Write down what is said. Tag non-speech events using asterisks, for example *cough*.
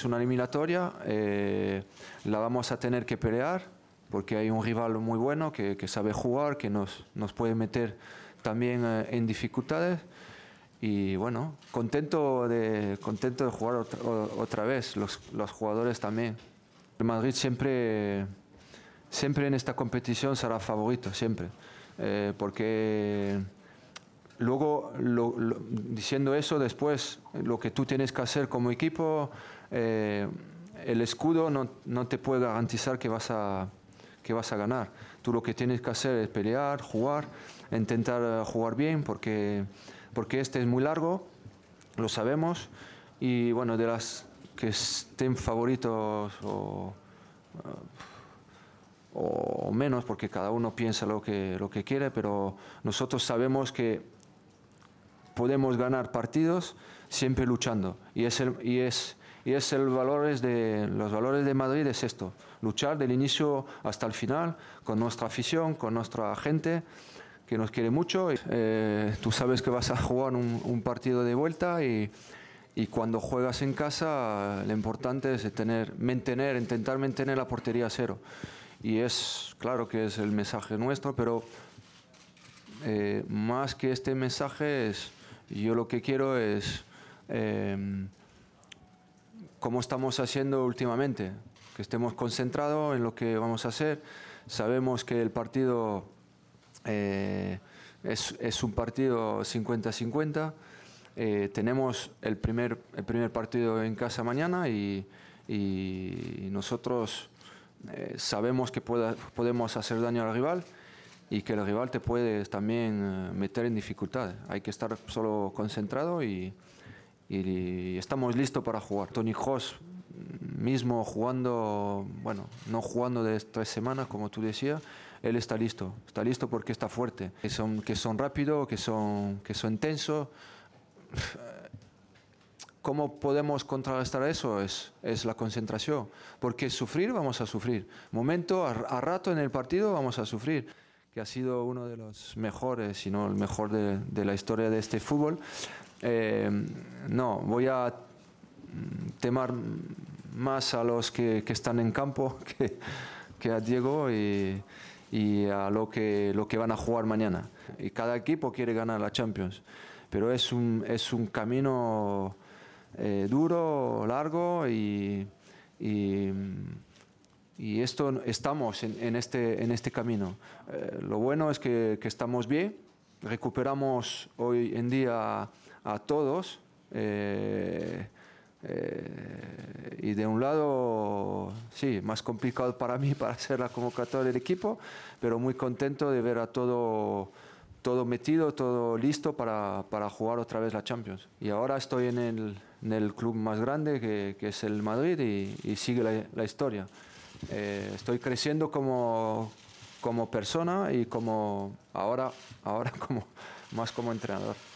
Es una eliminatoria, eh, la vamos a tener que pelear porque hay un rival muy bueno que, sabe jugar, que nos, nos puede meter también eh, en dificultades. Y bueno, contento de, contento de jugar otra, vez, los, los, jugadores también. Madrid siempre, siempre en esta competición será favorito, siempre. Eh, porque luego, diciendo eso, después lo que tú tienes que hacer como equipo, eh, el escudo no, te puede garantizar que vas, a, que vas a ganar. Tú lo que tienes que hacer es pelear, jugar, intentar eh, jugar bien, porque, porque este es muy largo, lo sabemos, y bueno, de las que estén favoritos eh, o, menos, porque cada uno piensa lo que, lo que quiere, pero nosotros sabemos que podemos ganar partidos siempre luchando, y es, y es y es el valores de, los valores de Madrid es esto, luchar del inicio hasta el final con nuestra afición, con nuestra gente que nos quiere mucho. Eh, tú sabes que vas a jugar un, partido de vuelta y, y, cuando juegas en casa lo importante es tener, mantener, intentar mantener la portería a cero. Y es claro que es el mensaje nuestro, pero eh, más que este mensaje es, yo lo que quiero es... Eh, ¿Cómo estamos haciendo últimamente, que estemos concentrados en lo que vamos a hacer. Sabemos que el partido eh, es, un partido 50-50. Eh, tenemos el primer, el primer partido en casa mañana y, nosotros eh, sabemos que podemos hacer daño al rival y que el rival te puede también meter en dificultad. Hay que estar solo concentrado y, y estamos listos para jugar. Tony Hoss mismo jugando, bueno, no jugando de tres semanas, como tú decías, él está listo. Está listo porque está fuerte. Que son, que son rápidos, que son, que son intensos. ¿Cómo podemos contrarrestar eso? Es, es la concentración. Porque sufrir, vamos a sufrir. Momento, a rato en el partido, vamos a sufrir que ha sido uno de los mejores, si no el mejor de, la historia de este fútbol. Eh, no, voy a temar más a los que, están en campo *laughs* que, que a Diego y, a lo que, lo que van a jugar mañana. Y cada equipo quiere ganar la Champions, pero es un, es un camino eh, duro, largo y y esto, estamos en, este, este, camino. Eh, lo bueno es que, estamos bien, recuperamos hoy en día a, todos. Eh, eh, y de un lado, sí, más complicado para mí *laughs* para ser la convocatoria del equipo, pero muy contento de ver a todo, todo metido, todo listo para, para jugar otra vez la Champions. Y ahora estoy en el, club más grande que, es el Madrid y, sigue la historia. Eh, estoy creciendo como, como persona y como ahora, ahora *laughs* como, más como entrenador.